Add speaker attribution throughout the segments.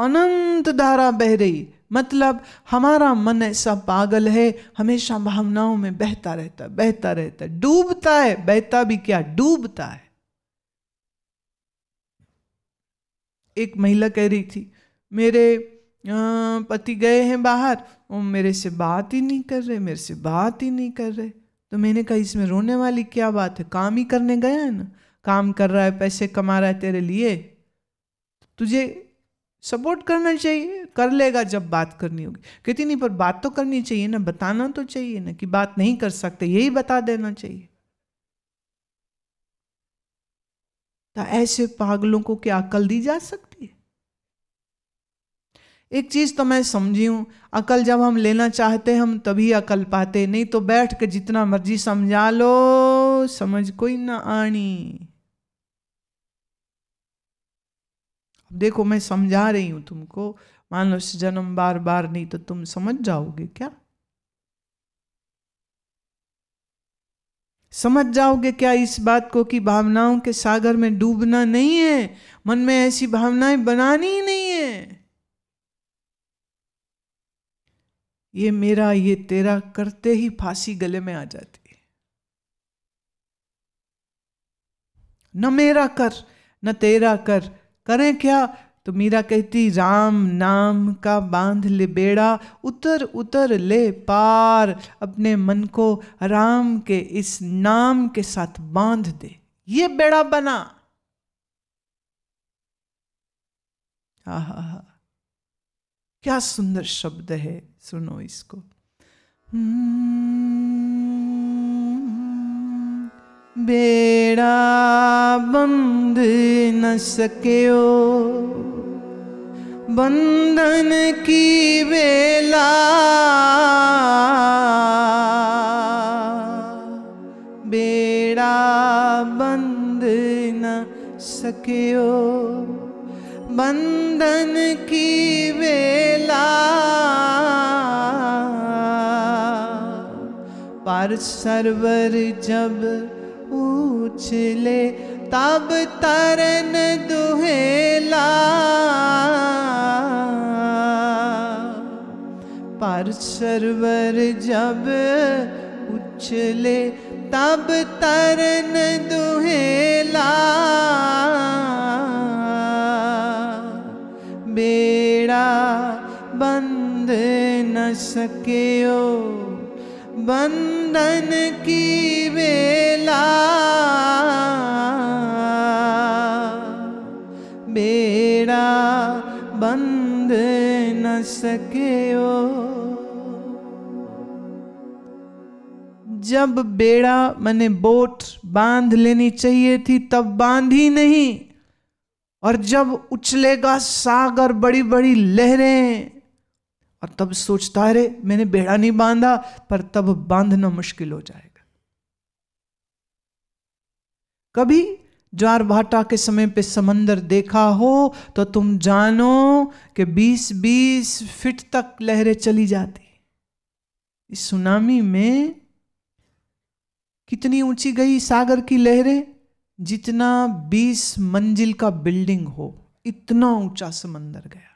Speaker 1: अनंत धारा बह रही मतलब हमारा मन ऐसा पागल है हमेशा भावनाओं में बहता रहता बहता रहता डूबता है बहता भी क्या डूबता है एक महिला कह रही थी मेरे पति गए हैं बाहर वो मेरे से बात ही नहीं कर रहे मेरे से बात ही नहीं कर रहे तो मैंने कहा इसमें रोने वाली क्या बात है काम ही करने गया है ना काम कर रहा है पैसे कमा रहा है तेरे लिए तुझे सपोर्ट करना चाहिए कर लेगा जब बात करनी होगी कहती नहीं पर बात तो करनी चाहिए ना बताना तो चाहिए ना कि बात नहीं कर सकते यही बता देना चाहिए तो ऐसे पागलों को क्या अकल दी जा सकती है एक चीज तो मैं समझी हूं अकल जब हम लेना चाहते हम तभी अकल पाते नहीं तो बैठ के जितना मर्जी समझा लो समझ कोई ना आनी देखो मैं समझा रही हूं तुमको मान लो जन्म बार बार नहीं तो तुम समझ जाओगे क्या समझ जाओगे क्या इस बात को कि भावनाओं के सागर में डूबना नहीं है मन में ऐसी भावनाएं बनानी ही नहीं है ये मेरा ये तेरा करते ही फांसी गले में आ जाती है न मेरा कर न तेरा कर करें क्या तो मीरा कहती राम नाम का बांध ले बेड़ा उतर उतर ले पार अपने मन को राम के इस नाम के साथ बांध दे ये बेड़ा बना आहा क्या सुंदर शब्द है सुनो इसको hmm. बेड़ा बंद न सको बंधन की बेला बेड़ा बंद न सको बंधन की बेला पर सरवर जब पूछ ले तब तरन दुहेला पर सरवर जब उछले तब तरन दुहेला बेड़ा बंद न सके ओ बंधन की बेला बेड़ा बंद न सके ओ जब बेड़ा मैंने बोट बांध लेनी चाहिए थी तब बांध ही नहीं और जब उछलेगा सागर बड़ी बड़ी लहरें और तब सोचता है रे मैंने बेड़ा नहीं बांधा पर तब बांधना मुश्किल हो जाएगा कभी ज्वार भाटा के समय पे समंदर देखा हो तो तुम जानो कि 20-20 फिट तक लहरें चली जाती इस सुनामी में कितनी ऊंची गई सागर की लहरें जितना 20 मंजिल का बिल्डिंग हो इतना ऊंचा समंदर गया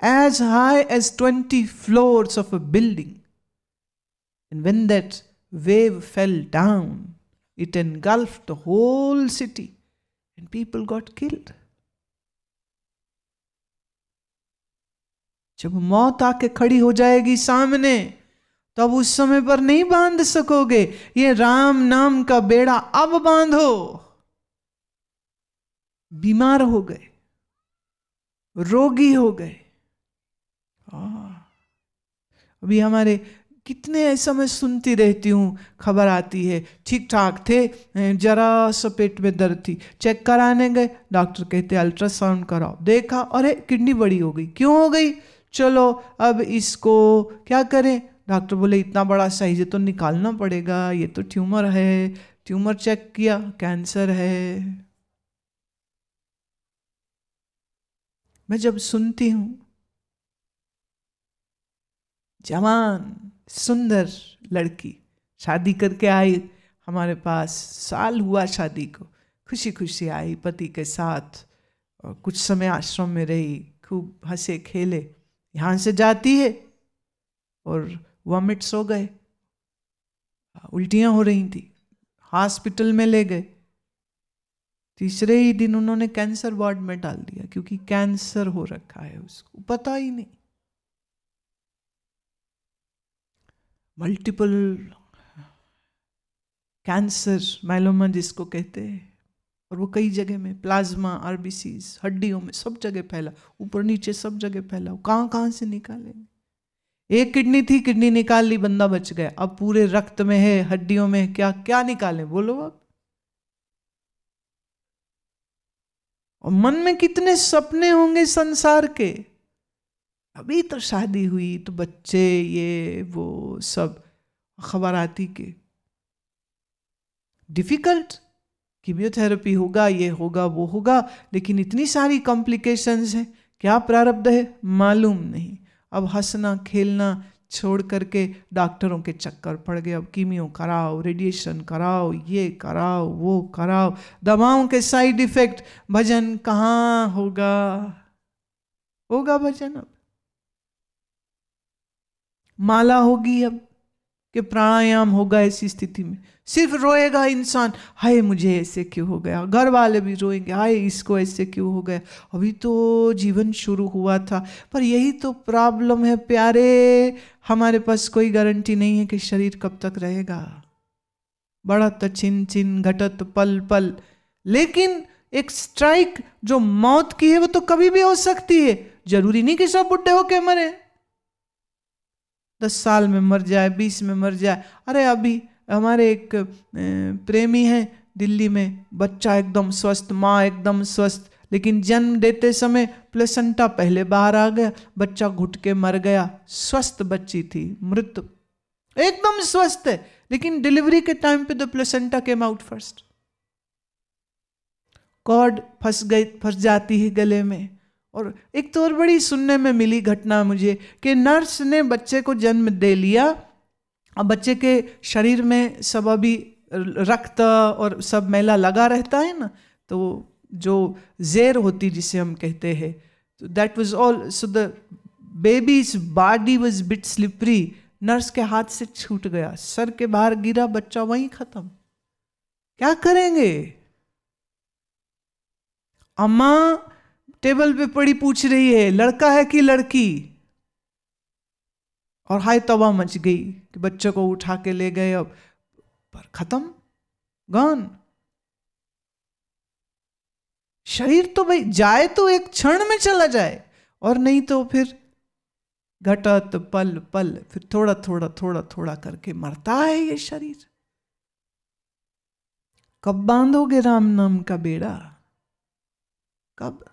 Speaker 1: as high as 20 floors of a building. And when that wave fell down, it engulfed the whole city and people got killed. जब मौत आके खड़ी हो जाएगी सामने तो अब उस समय पर नहीं बांध सकोगे ये राम नाम का बेड़ा अब बांधो बीमार हो गए रोगी हो गए हाँ। अभी हमारे कितने ऐसा मैं सुनती रहती हूँ खबर आती है ठीक ठाक थे जरा सा पेट में दर्द थी चेक कराने गए डॉक्टर कहते अल्ट्रासाउंड कराओ देखा अरे किडनी बड़ी हो गई क्यों हो गई चलो अब इसको क्या करें डॉक्टर बोले इतना बड़ा साइज है तो निकालना पड़ेगा ये तो ट्यूमर है ट्यूमर चेक किया कैंसर है मैं जब सुनती हूँ जवान सुंदर लड़की शादी करके आई हमारे पास साल हुआ शादी को खुशी खुशी आई पति के साथ और कुछ समय आश्रम में रही खूब हंसे खेले यहाँ से जाती है और वॉमिट्स सो गए उल्टियाँ हो रही थी हॉस्पिटल में ले गए तीसरे ही दिन उन्होंने कैंसर वार्ड में डाल दिया क्योंकि कैंसर हो रखा है उसको पता ही नहीं मल्टीपल कैंसर माइलोमा जिसको कहते हैं और वो कई जगह में प्लाज्मा आरबीसी हड्डियों में सब जगह फैला ऊपर नीचे सब जगह फैला कहाँ कहाँ से निकालेंगे एक किडनी थी किडनी निकाल ली बंदा बच गया अब पूरे रक्त में है हड्डियों में क्या क्या निकालें बोलो अब और मन में कितने सपने होंगे संसार के अभी तो शादी हुई तो बच्चे ये वो सब खबर आती कि डिफिकल्ट कीमियोथेरेपी होगा ये होगा वो होगा लेकिन इतनी सारी कॉम्प्लिकेशंस हैं क्या प्रारब्ध है मालूम नहीं अब हंसना खेलना छोड़ करके डॉक्टरों के चक्कर पड़ गए अब कीमियो कराओ रेडिएशन कराओ ये कराओ वो कराओ दवाओं के साइड इफेक्ट भजन कहाँ होगा होगा भजन अब माला होगी अब कि प्राणायाम होगा ऐसी स्थिति में सिर्फ रोएगा इंसान हाय मुझे ऐसे क्यों हो गया घर वाले भी रोएंगे हाय इसको ऐसे क्यों हो गया अभी तो जीवन शुरू हुआ था पर यही तो प्रॉब्लम है प्यारे हमारे पास कोई गारंटी नहीं है कि शरीर कब तक रहेगा बढ़त तो छिन छिन घटत तो पल पल लेकिन एक स्ट्राइक जो मौत की है वो तो कभी भी हो सकती है जरूरी नहीं कि सब बुढ़े होके मरे दस साल में मर जाए बीस में मर जाए अरे अभी हमारे एक प्रेमी हैं दिल्ली में बच्चा एकदम स्वस्थ माँ एकदम स्वस्थ लेकिन जन्म देते समय प्लेसेंटा पहले बाहर आ गया बच्चा घुट के मर गया स्वस्थ बच्ची थी मृत एकदम स्वस्थ है लेकिन डिलीवरी के टाइम पे the placenta came out first cord फंस गई फंस जाती है गले में और एक तो और बड़ी सुनने में मिली घटना मुझे कि नर्स ने बच्चे को जन्म दे लिया और बच्चे के शरीर में सब अभी रक्त और सब मेला लगा रहता है ना तो जो जेर होती जिसे हम कहते हैं तो that was all so the baby's body was bit slippery nurse के हाथ से छूट गया सर के बाहर गिरा बच्चा वहीं खत्म क्या करेंगे अम्मा टेबल पे पड़ी पूछ रही है लड़का है कि लड़की और हाय तवा मच गई कि बच्चों को उठा के ले गए अब पर खत्म गॉन शरीर तो भाई जाए तो एक क्षण में चला जाए और नहीं तो फिर घटत पल पल फिर थोड़ा थोड़ा थोड़ा थोड़ा करके मरता है ये शरीर कब बांधोगे राम नाम का बेड़ा कब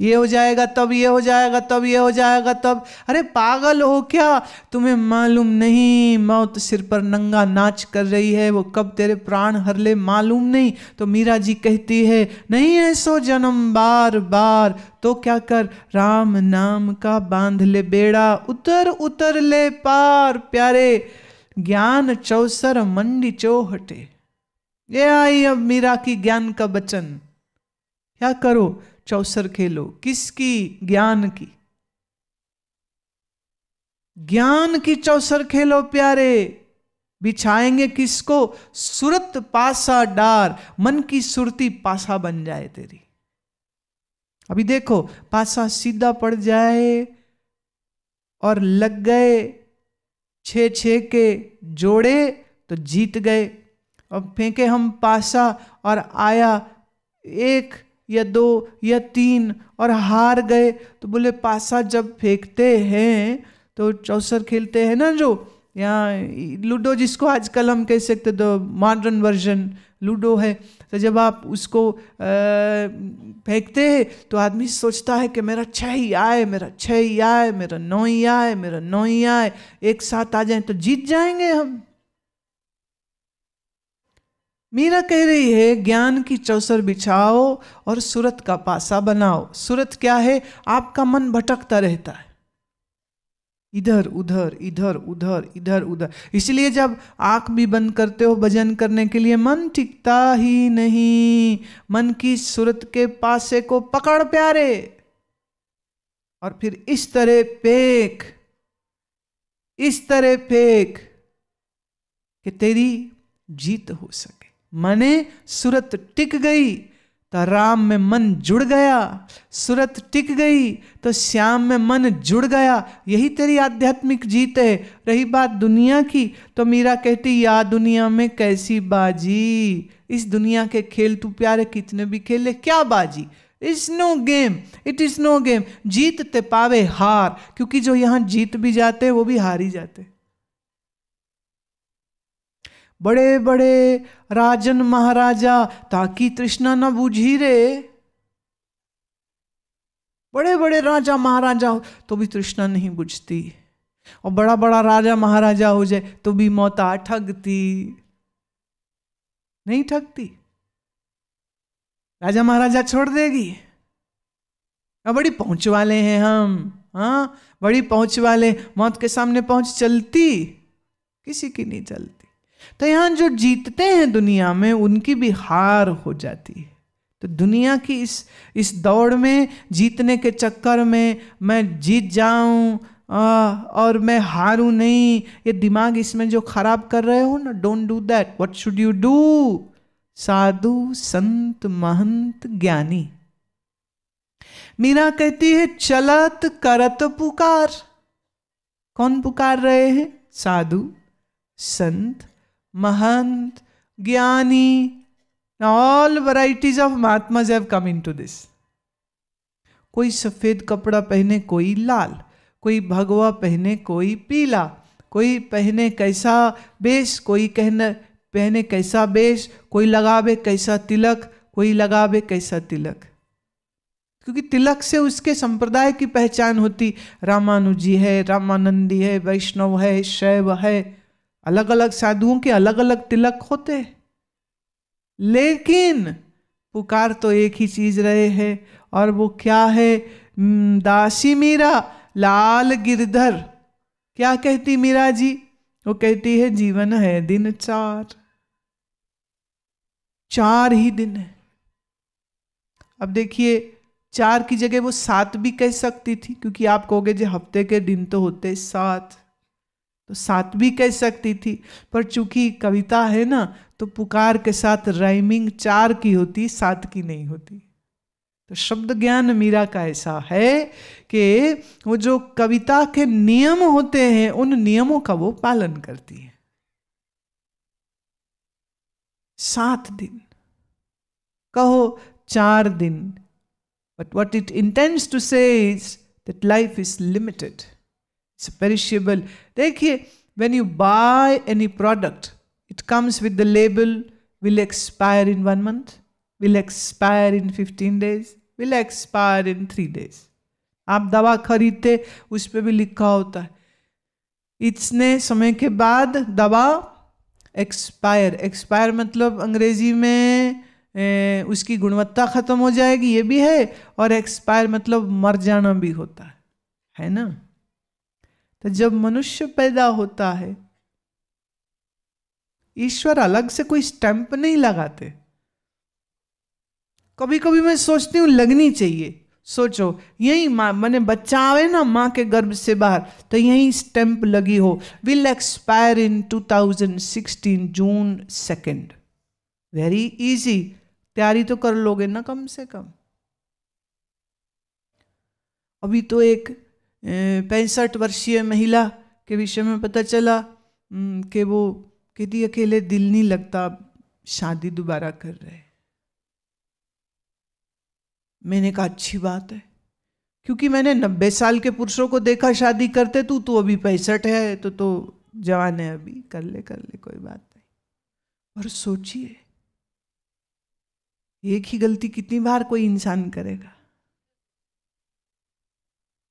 Speaker 1: ये हो जाएगा तब ये हो जाएगा तब ये हो जाएगा तब अरे पागल हो क्या तुम्हें मालूम नहीं मौत सिर पर नंगा नाच कर रही है वो कब तेरे प्राण हर ले मालूम नहीं तो मीरा जी कहती है नहीं ऐसो जन्म बार बार तो क्या कर राम नाम का बांध ले बेड़ा उतर उतर ले पार प्यारे ज्ञान चौसर मंडी चौहटे ये आई अब मीरा की ज्ञान का बचन क्या करो चौसर खेलो किसकी ज्ञान की ज्ञान की चौसर खेलो प्यारे बिछाएंगे किसको सुरत पासा डार मन की सुरती पासा बन जाए तेरी अभी देखो पासा सीधा पड़ जाए और लग गए छे छे के जोड़े तो जीत गए अब फेंके हम पासा और आया एक या दो या तीन और हार गए तो बोले पासा जब फेंकते हैं तो चौसर खेलते हैं ना जो यहाँ लूडो जिसको आजकल हम कह सकते दो तो मॉडर्न वर्जन लूडो है तो जब आप उसको फेंकते हैं तो आदमी सोचता है कि मेरा छ ही आए मेरा छ ही आए मेरा नौ ही आए मेरा नौ ही आए एक साथ आ जाए तो जीत जाएंगे हम मीरा कह रही है ज्ञान की चौसर बिछाओ और सूरत का पासा बनाओ सूरत क्या है आपका मन भटकता रहता है इधर उधर इधर उधर इधर उधर इसलिए जब आंख भी बंद करते हो भजन करने के लिए मन टिकता ही नहीं मन की सूरत के पासे को पकड़ प्यारे और फिर इस तरह फेंक इस तरह फेंक कि तेरी जीत हो सके मने सूरत टिक गई तो राम में मन जुड़ गया सूरत टिक गई तो श्याम में मन जुड़ गया यही तेरी आध्यात्मिक जीत है रही बात दुनिया की तो मीरा कहती या दुनिया में कैसी बाजी इस दुनिया के खेल तू प्यारे कितने भी खेले क्या बाजी it's no game it is no game जीतते पावे हार क्योंकि जो यहाँ जीत भी जाते वो भी हार ही जाते हैं बड़े बड़े राजन महाराजा ताकि तृष्णा न बुझी रे बड़े बड़े राजा महाराजा हो तो भी तृष्णा नहीं बुझती और बड़ा बड़ा राजा महाराजा हो जाए तो भी मौता ठगती नहीं ठगती राजा महाराजा छोड़ देगी बड़ी पहुंच वाले हैं हम हाँ बड़ी पहुंच वाले मौत के सामने पहुंच चलती किसी की नहीं चलती तो यहाँ जो जीतते हैं दुनिया में उनकी भी हार हो जाती है तो दुनिया की इस इस दौड़ में जीतने के चक्कर में मैं जीत जाऊं और मैं हारूं नहीं ये दिमाग इसमें जो खराब कर रहे हो ना don't do that what should you do साधु संत महंत ज्ञानी मीरा कहती है चलत करत पुकार कौन पुकार रहे हैं साधु संत महंत ज्ञानी all varieties of of Mahatmas have come into this. कोई सफ़ेद कपड़ा पहने कोई लाल कोई भगवा पहने कोई पीला कोई पहने कैसा बेस कोई कहने पहने कैसा बेस कोई लगावे कैसा तिलक कोई लगावे कैसा तिलक क्योंकि तिलक से उसके संप्रदाय की पहचान होती रामानुजी है रामानंदी है वैष्णव है शैव है अलग अलग साधुओं के अलग अलग तिलक होते लेकिन पुकार तो एक ही चीज रहे हैं और वो क्या है हम्म, दासी मीरा लाल गिरधर क्या कहती मीरा जी वो कहती है जीवन है दिन चार चार ही दिन है अब देखिए चार की जगह वो सात भी कह सकती थी क्योंकि आप कहोगे जो हफ्ते के दिन तो होते सात तो सात भी कह सकती थी पर चूंकि कविता है ना तो पुकार के साथ राइमिंग चार की होती सात की नहीं होती तो शब्द ज्ञान मीरा का ऐसा है कि वो जो कविता के नियम होते हैं उन नियमों का वो पालन करती है सात दिन कहो चार दिन but what it intends to say life is limited it's perishable. देखिए when you buy any product, it comes with the label will expire in one month, will expire in 15 days, will expire in three days. आप दवा खरीदते उस पर भी लिखा होता है इतने समय के बाद दवा एक्सपायर एक्सपायर मतलब अंग्रेजी में ए, उसकी गुणवत्ता ख़त्म हो जाएगी ये भी है और एक्सपायर मतलब मर जाना भी होता है है ना तो जब मनुष्य पैदा होता है ईश्वर अलग से कोई स्टैंप नहीं लगाते कभी कभी मैं सोचती हूं लगनी चाहिए सोचो यही माँ मैंने बच्चा आवे ना माँ के गर्भ से बाहर तो यही स्टैंप लगी हो will expire in 2016 June second very easy तैयारी तो कर लोगे ना कम से कम अभी तो एक पैंसठ वर्षीय महिला के विषय में पता चला कि वो कहती अकेले दिल नहीं लगता शादी दोबारा कर रहे मैंने कहा अच्छी बात है क्योंकि मैंने नब्बे साल के पुरुषों को देखा शादी करते तू तो अभी पैंसठ है तो तो जवान है अभी कर ले कर ले कोई बात नहीं और सोचिए एक ही गलती कितनी बार कोई इंसान करेगा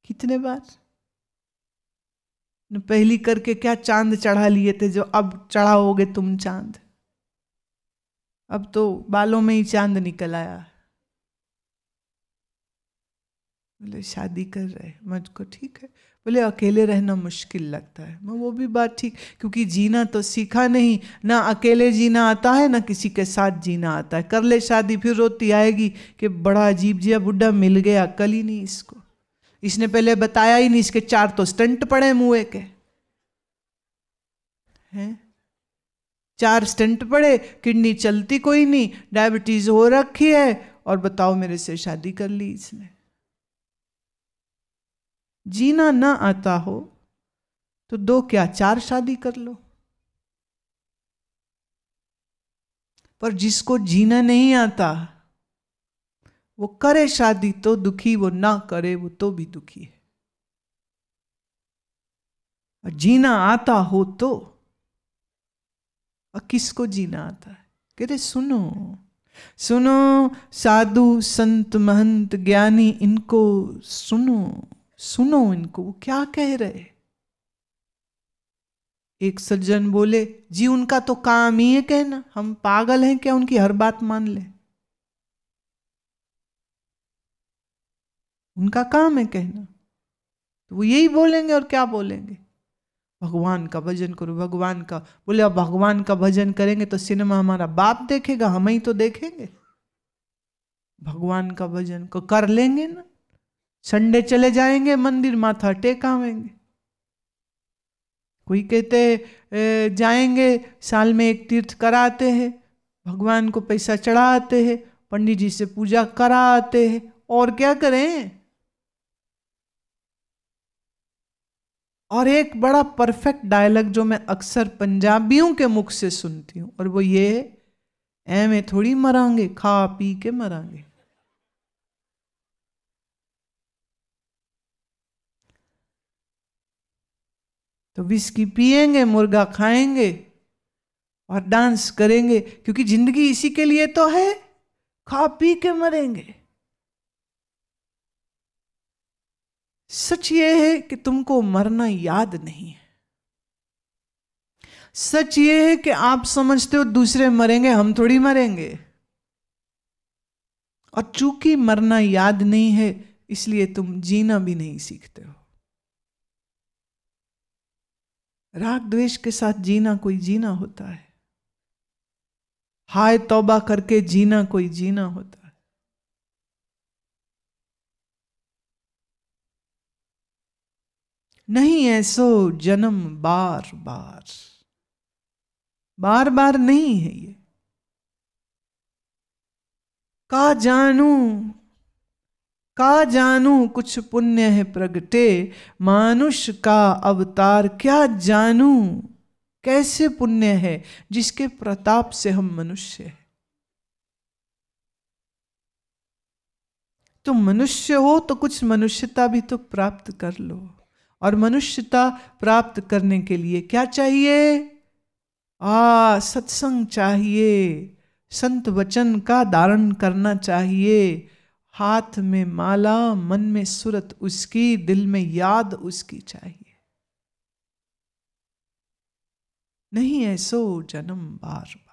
Speaker 1: कितने बार पहली करके क्या चांद चढ़ा लिए थे जो अब चढ़ाओगे तुम चांद अब तो बालों में ही चांद निकल आया बोले शादी कर रहे मुझको ठीक है बोले अकेले रहना मुश्किल लगता है मैं वो भी बात ठीक क्योंकि जीना तो सीखा नहीं ना अकेले जीना आता है ना किसी के साथ जीना आता है कर ले शादी फिर रोती आएगी कि बड़ा अजीब जिया बुढ़ा मिल गया कल ही नहीं इसको इसने पहले बताया ही नहीं इसके चार तो स्टंट पड़े मुए के हैं चार स्टंट पड़े किडनी चलती कोई नहीं डायबिटीज हो रखी है और बताओ मेरे से शादी कर ली इसने जीना ना आता हो तो दो क्या चार शादी कर लो पर जिसको जीना नहीं आता वो करे शादी तो दुखी वो ना करे वो तो भी दुखी है और जीना आता हो तो और किसको जीना आता है कहते सुनो सुनो साधु संत महंत ज्ञानी इनको सुनो सुनो इनको वो क्या कह रहे एक सज्जन बोले जी उनका तो काम ही है कहना हम पागल हैं क्या उनकी हर बात मान लें उनका काम है कहना तो वो यही बोलेंगे और क्या बोलेंगे भगवान का भजन करो भगवान का बोले अब भगवान का भजन करेंगे तो सिनेमा हमारा बाप देखेगा हम ही तो देखेंगे भगवान का भजन को कर लेंगे ना संडे चले जाएंगे मंदिर माथा टेक आवेंगे कोई कहते जाएंगे साल में एक तीर्थ कराते हैं भगवान को पैसा चढ़ाते हैं पंडित जी से पूजा कराते हैं और क्या करें और एक बड़ा परफेक्ट डायलॉग जो मैं अक्सर पंजाबियों के मुख से सुनती हूँ और वो ये है में थोड़ी मरांगे खा पी के मरांगे तो विस्की पिएंगे मुर्गा खाएंगे और डांस करेंगे क्योंकि जिंदगी इसी के लिए तो है खा पी के मरेंगे सच यह है कि तुमको मरना याद नहीं है सच यह है कि आप समझते हो दूसरे मरेंगे हम थोड़ी मरेंगे और चूंकि मरना याद नहीं है इसलिए तुम जीना भी नहीं सीखते हो राग द्वेष के साथ जीना कोई जीना होता है हाय तौबा करके जीना कोई जीना होता है नहीं ऐसो जन्म बार बार बार बार नहीं है ये का जानू का जानू कुछ पुण्य है प्रगटे मानुष का अवतार क्या जानू कैसे पुण्य है जिसके प्रताप से हम मनुष्य है तो मनुष्य हो तो कुछ मनुष्यता भी तो प्राप्त कर लो और मनुष्यता प्राप्त करने के लिए क्या चाहिए आ सत्संग चाहिए संत वचन का धारण करना चाहिए हाथ में माला मन में सुरत उसकी दिल में याद उसकी चाहिए नहीं ऐसो जन्म बारो